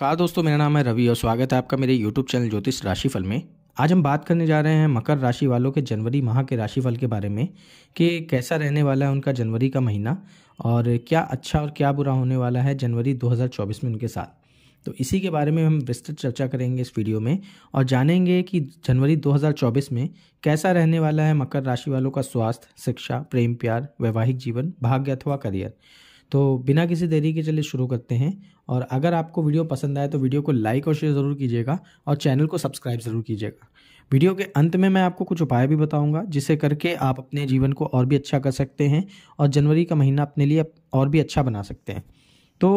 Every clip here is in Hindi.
नमस्कार दोस्तों मेरा नाम है रवि और स्वागत है आपका मेरे यूट्यूब चैनल ज्योतिष राशिफल में आज हम बात करने जा रहे हैं मकर राशि वालों के जनवरी माह के राशिफल के बारे में कि कैसा रहने वाला है उनका जनवरी का महीना और क्या अच्छा और क्या बुरा होने वाला है जनवरी 2024 में उनके साथ तो इसी के बारे में हम विस्तृत चर्चा करेंगे इस वीडियो में और जानेंगे कि जनवरी 2024 में कैसा रहने वाला है मकर राशि वालों का स्वास्थ्य शिक्षा प्रेम प्यार वैवाहिक जीवन भाग्य अथवा करियर तो बिना किसी देरी के चलिए शुरू करते हैं और अगर आपको वीडियो पसंद आए तो वीडियो को लाइक और शेयर ज़रूर कीजिएगा और चैनल को सब्सक्राइब ज़रूर कीजिएगा वीडियो के अंत में मैं आपको कुछ उपाय भी बताऊंगा जिसे करके आप अपने जीवन को और भी अच्छा कर सकते हैं और जनवरी का महीना अपने लिए और भी अच्छा बना सकते हैं तो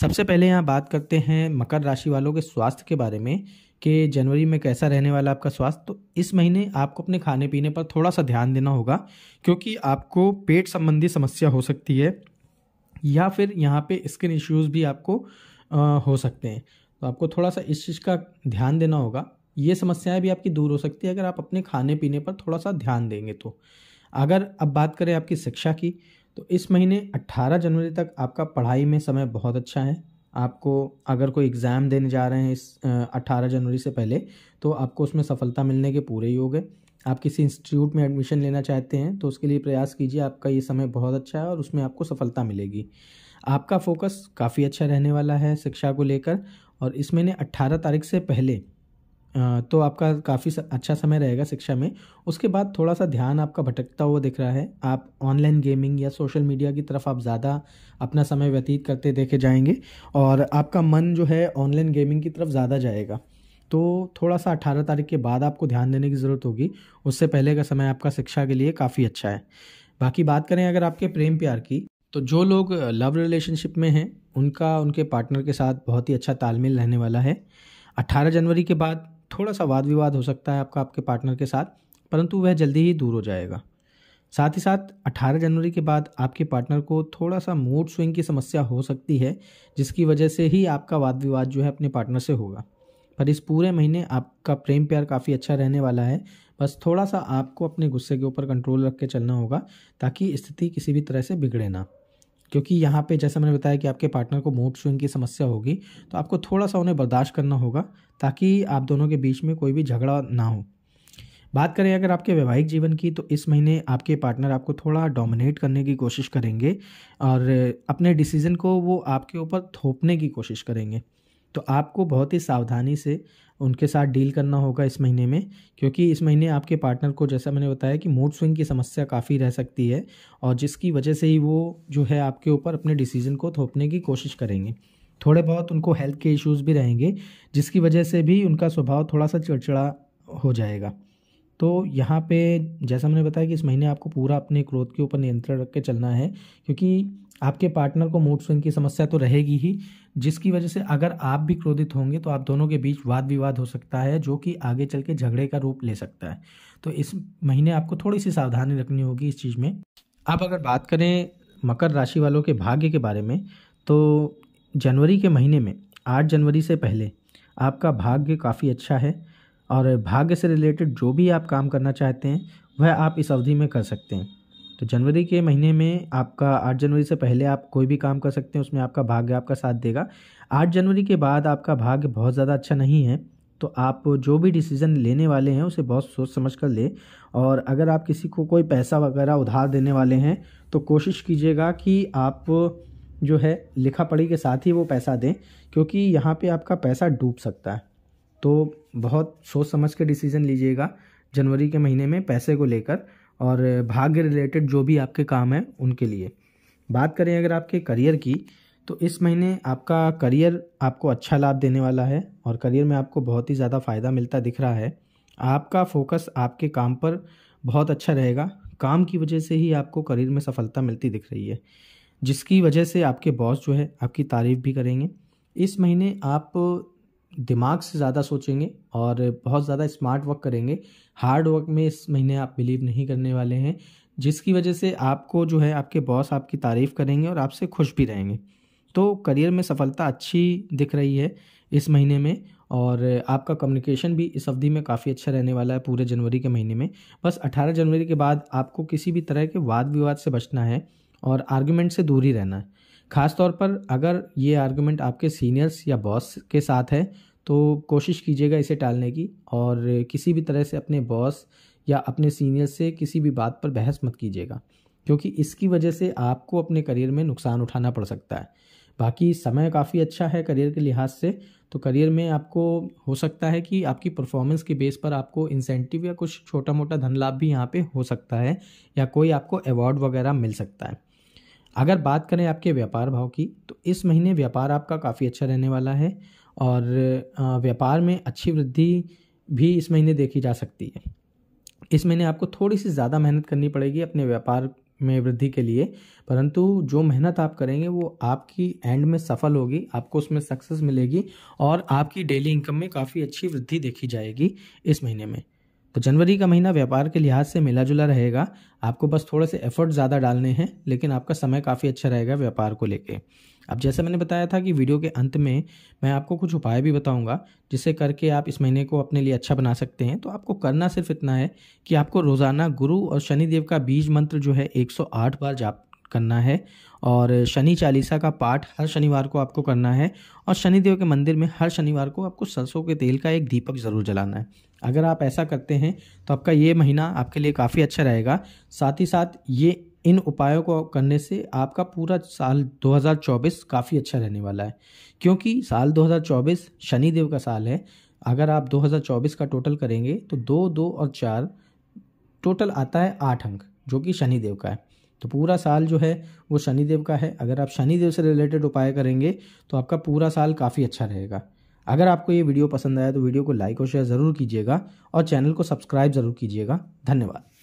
सबसे पहले यहाँ बात करते हैं मकर राशि वालों के स्वास्थ्य के बारे में कि जनवरी में कैसा रहने वाला आपका स्वास्थ्य तो इस महीने आपको अपने खाने पीने पर थोड़ा सा ध्यान देना होगा क्योंकि आपको पेट संबंधी समस्या हो सकती है या फिर यहाँ पे स्किन इश्यूज़ भी आपको आ, हो सकते हैं तो आपको थोड़ा सा इस चीज़ का ध्यान देना होगा ये समस्याएं भी आपकी दूर हो सकती है अगर आप अपने खाने पीने पर थोड़ा सा ध्यान देंगे तो अगर अब बात करें आपकी शिक्षा की तो इस महीने 18 जनवरी तक आपका पढ़ाई में समय बहुत अच्छा है आपको अगर कोई एग्ज़ाम देने जा रहे हैं इस अट्ठारह जनवरी से पहले तो आपको उसमें सफलता मिलने के पूरे योग है आप किसी इंस्टीट्यूट में एडमिशन लेना चाहते हैं तो उसके लिए प्रयास कीजिए आपका ये समय बहुत अच्छा है और उसमें आपको सफलता मिलेगी आपका फोकस काफ़ी अच्छा रहने वाला है शिक्षा को लेकर और इस महीने अट्ठारह तारीख से पहले तो आपका काफ़ी अच्छा समय रहेगा शिक्षा में उसके बाद थोड़ा सा ध्यान आपका भटकता हुआ दिख रहा है आप ऑनलाइन गेमिंग या सोशल मीडिया की तरफ आप ज़्यादा अपना समय व्यतीत करते देखे जाएंगे और आपका मन जो है ऑनलाइन गेमिंग की तरफ ज़्यादा जाएगा तो थोड़ा सा अठारह तारीख के बाद आपको ध्यान देने की ज़रूरत होगी उससे पहले का समय आपका शिक्षा के लिए काफ़ी अच्छा है बाकी बात करें अगर आपके प्रेम प्यार की तो जो लोग लव रिलेशनशिप में हैं उनका उनके पार्टनर के साथ बहुत ही अच्छा तालमेल रहने वाला है 18 जनवरी के बाद थोड़ा सा वाद विवाद हो सकता है आपका आपके पार्टनर के साथ परंतु वह जल्दी ही दूर हो जाएगा साथ ही साथ 18 जनवरी के बाद आपके पार्टनर को थोड़ा सा मूड स्विंग की समस्या हो सकती है जिसकी वजह से ही आपका वाद विवाद जो है अपने पार्टनर से होगा पर इस पूरे महीने आपका प्रेम प्यार काफ़ी अच्छा रहने वाला है बस थोड़ा सा आपको अपने गुस्से के ऊपर कंट्रोल रख के चलना होगा ताकि स्थिति किसी भी तरह से बिगड़े ना क्योंकि यहाँ पे जैसा मैंने बताया कि आपके पार्टनर को मूड स्विंग की समस्या होगी तो आपको थोड़ा सा उन्हें बर्दाश्त करना होगा ताकि आप दोनों के बीच में कोई भी झगड़ा ना हो बात करें अगर आपके वैवाहिक जीवन की तो इस महीने आपके पार्टनर आपको थोड़ा डोमिनेट करने की कोशिश करेंगे और अपने डिसीजन को वो आपके ऊपर थोपने की कोशिश करेंगे तो आपको बहुत ही सावधानी से उनके साथ डील करना होगा इस महीने में क्योंकि इस महीने आपके पार्टनर को जैसा मैंने बताया कि मूड स्विंग की समस्या काफ़ी रह सकती है और जिसकी वजह से ही वो जो है आपके ऊपर अपने डिसीजन को थोपने की कोशिश करेंगे थोड़े बहुत उनको हेल्थ के इश्यूज भी रहेंगे जिसकी वजह से भी उनका स्वभाव थोड़ा सा चिड़चिड़ा हो जाएगा तो यहाँ पे जैसा मैंने बताया कि इस महीने आपको पूरा अपने क्रोध के ऊपर नियंत्रण रख के चलना है क्योंकि आपके पार्टनर को मूड स्विंग की समस्या तो रहेगी ही जिसकी वजह से अगर आप भी क्रोधित होंगे तो आप दोनों के बीच वाद विवाद हो सकता है जो कि आगे चल के झगड़े का रूप ले सकता है तो इस महीने आपको थोड़ी सी सावधानी रखनी होगी इस चीज़ में आप अगर बात करें मकर राशि वालों के भाग्य के बारे में तो जनवरी के महीने में आठ जनवरी से पहले आपका भाग्य काफ़ी अच्छा है और भाग्य से रिलेटेड जो भी आप काम करना चाहते हैं वह आप इस अवधि में कर सकते हैं तो जनवरी के महीने में आपका आठ जनवरी से पहले आप कोई भी काम कर सकते हैं उसमें आपका भाग्य आपका साथ देगा आठ जनवरी के बाद आपका भाग्य बहुत ज़्यादा अच्छा नहीं है तो आप जो भी डिसीज़न लेने वाले हैं उसे बहुत सोच समझ कर लें और अगर आप किसी को कोई पैसा वगैरह उधार देने वाले हैं तो कोशिश कीजिएगा कि आप जो है लिखा पढ़ी के साथ ही वो पैसा दें क्योंकि यहाँ पे आपका पैसा डूब सकता है तो बहुत सोच समझ के डिसीज़न लीजिएगा जनवरी के महीने में पैसे को लेकर और भाग्य रिलेटेड जो भी आपके काम हैं उनके लिए बात करें अगर आपके करियर की तो इस महीने आपका करियर आपको अच्छा लाभ देने वाला है और करियर में आपको बहुत ही ज़्यादा फ़ायदा मिलता दिख रहा है आपका फोकस आपके काम पर बहुत अच्छा रहेगा काम की वजह से ही आपको करियर में सफलता मिलती दिख रही है जिसकी वजह से आपके बॉस जो है आपकी तारीफ़ भी करेंगे इस महीने आप दिमाग से ज़्यादा सोचेंगे और बहुत ज़्यादा स्मार्ट वर्क करेंगे हार्ड वर्क में इस महीने आप बिलीव नहीं करने वाले हैं जिसकी वजह से आपको जो है आपके बॉस आपकी तारीफ़ करेंगे और आपसे खुश भी रहेंगे तो करियर में सफलता अच्छी दिख रही है इस महीने में और आपका कम्युनिकेशन भी इस अवधि में काफ़ी अच्छा रहने वाला है पूरे जनवरी के महीने में बस 18 जनवरी के बाद आपको किसी भी तरह के वाद विवाद से बचना है और आर्ग्यूमेंट से दूर ही रहना है ख़ास तौर पर अगर ये आर्गुमेंट आपके सीनियर्स या बॉस के साथ है तो कोशिश कीजिएगा इसे टालने की और किसी भी तरह से अपने बॉस या अपने सीनियर से किसी भी बात पर बहस मत कीजिएगा क्योंकि इसकी वजह से आपको अपने करियर में नुकसान उठाना पड़ सकता है बाकी समय काफ़ी अच्छा है करियर के लिहाज से तो करियर में आपको हो सकता है कि आपकी परफॉर्मेंस के बेस पर आपको इंसेंटिव या कुछ छोटा मोटा धन लाभ भी यहाँ पे हो सकता है या कोई आपको अवार्ड वगैरह मिल सकता है अगर बात करें आपके व्यापार भाव की तो इस महीने व्यापार आपका काफ़ी अच्छा रहने वाला है और व्यापार में अच्छी वृद्धि भी इस महीने देखी जा सकती है इस महीने आपको थोड़ी सी ज़्यादा मेहनत करनी पड़ेगी अपने व्यापार में वृद्धि के लिए परंतु जो मेहनत आप करेंगे वो आपकी एंड में सफल होगी आपको उसमें सक्सेस मिलेगी और आपकी डेली इनकम में काफ़ी अच्छी वृद्धि देखी जाएगी इस महीने में तो जनवरी का महीना व्यापार के लिहाज से मिला जुला रहेगा आपको बस थोड़े से एफर्ट ज़्यादा डालने हैं लेकिन आपका समय काफ़ी अच्छा रहेगा व्यापार को लेके अब जैसे मैंने बताया था कि वीडियो के अंत में मैं आपको कुछ उपाय भी बताऊंगा जिसे करके आप इस महीने को अपने लिए अच्छा बना सकते हैं तो आपको करना सिर्फ इतना है कि आपको रोज़ाना गुरु और शनिदेव का बीज मंत्र जो है एक बार जाप करना है और शनि चालीसा का पाठ हर शनिवार को आपको करना है और शनिदेव के मंदिर में हर शनिवार को आपको सरसों के तेल का एक दीपक ज़रूर जलाना है अगर आप ऐसा करते हैं तो आपका ये महीना आपके लिए काफ़ी अच्छा रहेगा साथ ही साथ ये इन उपायों को करने से आपका पूरा साल 2024 काफ़ी अच्छा रहने वाला है क्योंकि साल 2024 शनिदेव का साल है अगर आप 2024 का टोटल करेंगे तो दो दो और चार टोटल आता है आठ अंक जो कि शनिदेव का है तो पूरा साल जो है वो शनिदेव का है अगर आप शनिदेव से रिलेटेड उपाय करेंगे तो आपका पूरा साल काफ़ी अच्छा रहेगा अगर आपको ये वीडियो पसंद आया तो वीडियो को लाइक और शेयर ज़रूर कीजिएगा और चैनल को सब्सक्राइब ज़रूर कीजिएगा धन्यवाद